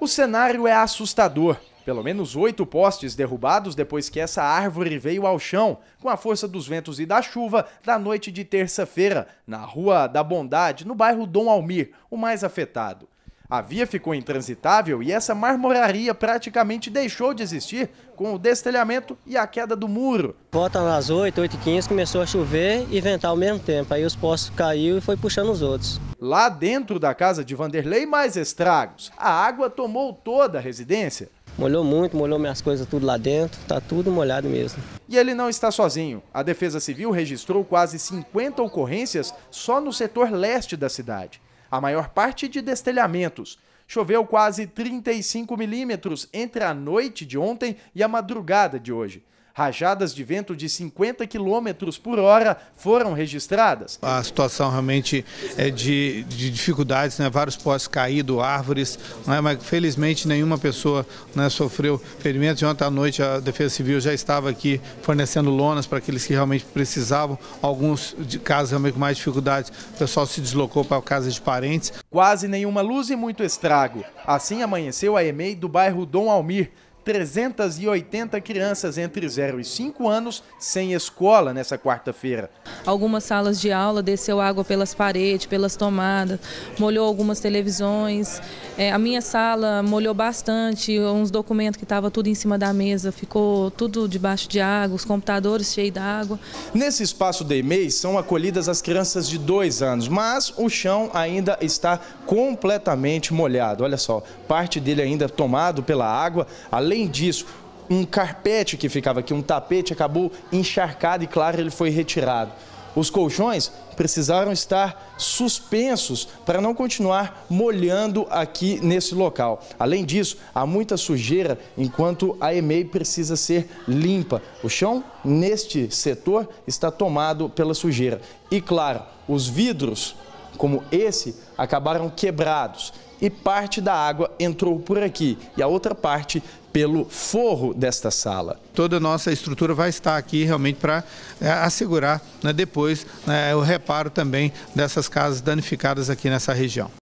O cenário é assustador. Pelo menos oito postes derrubados depois que essa árvore veio ao chão, com a força dos ventos e da chuva, da noite de terça-feira, na Rua da Bondade, no bairro Dom Almir, o mais afetado. A via ficou intransitável e essa marmoraria praticamente deixou de existir com o destelhamento e a queda do muro. Volta às 8, 8 15 começou a chover e ventar ao mesmo tempo. Aí os postos caiu e foi puxando os outros. Lá dentro da casa de Vanderlei, mais estragos. A água tomou toda a residência. Molhou muito, molhou minhas coisas tudo lá dentro, tá tudo molhado mesmo. E ele não está sozinho. A Defesa Civil registrou quase 50 ocorrências só no setor leste da cidade a maior parte de destelhamentos. Choveu quase 35 milímetros entre a noite de ontem e a madrugada de hoje. Rajadas de vento de 50 quilômetros por hora foram registradas. A situação realmente é de, de dificuldades, né? vários postes caídos, árvores, né? mas felizmente nenhuma pessoa né, sofreu ferimentos. Ontem à noite a Defesa Civil já estava aqui fornecendo lonas para aqueles que realmente precisavam. Alguns casos realmente com mais dificuldades, o pessoal se deslocou para casa de parentes. Quase nenhuma luz e muito estrago. Assim amanheceu a EMEI do bairro Dom Almir, 380 crianças entre 0 e 5 anos sem escola nessa quarta-feira. Algumas salas de aula desceu água pelas paredes, pelas tomadas, molhou algumas televisões. É, a minha sala molhou bastante, uns documentos que estavam tudo em cima da mesa, ficou tudo debaixo de água, os computadores cheios d'água. Nesse espaço de mês são acolhidas as crianças de 2 anos, mas o chão ainda está completamente molhado. Olha só, parte dele ainda tomado pela água, além Além disso, um carpete que ficava aqui, um tapete, acabou encharcado e, claro, ele foi retirado. Os colchões precisaram estar suspensos para não continuar molhando aqui nesse local. Além disso, há muita sujeira enquanto a EMEI precisa ser limpa. O chão neste setor está tomado pela sujeira. E claro, os vidros como esse acabaram quebrados e parte da água entrou por aqui e a outra parte pelo forro desta sala. Toda a nossa estrutura vai estar aqui realmente para é, assegurar né, depois né, o reparo também dessas casas danificadas aqui nessa região.